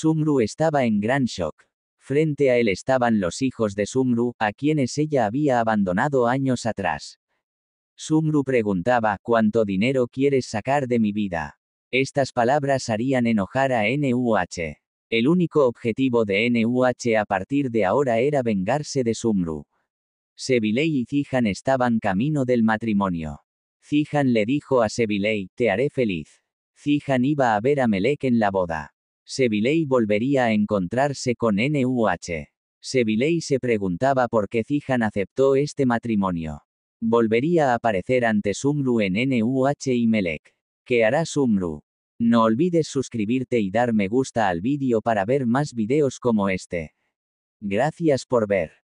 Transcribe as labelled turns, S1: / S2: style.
S1: Sumru estaba en gran shock. Frente a él estaban los hijos de Sumru, a quienes ella había abandonado años atrás. Sumru preguntaba, ¿cuánto dinero quieres sacar de mi vida? Estas palabras harían enojar a NUH. El único objetivo de NUH a partir de ahora era vengarse de Sumru. Sevilei y Zijan estaban camino del matrimonio. Zijan le dijo a Sevilei, te haré feliz. Zijan iba a ver a Melek en la boda. Sevilley volvería a encontrarse con NUH. Sevilley se preguntaba por qué Zijan aceptó este matrimonio. Volvería a aparecer ante Sumru en NUH y Melek. ¿Qué hará Sumru? No olvides suscribirte y dar me gusta al vídeo para ver más videos como este. Gracias por ver.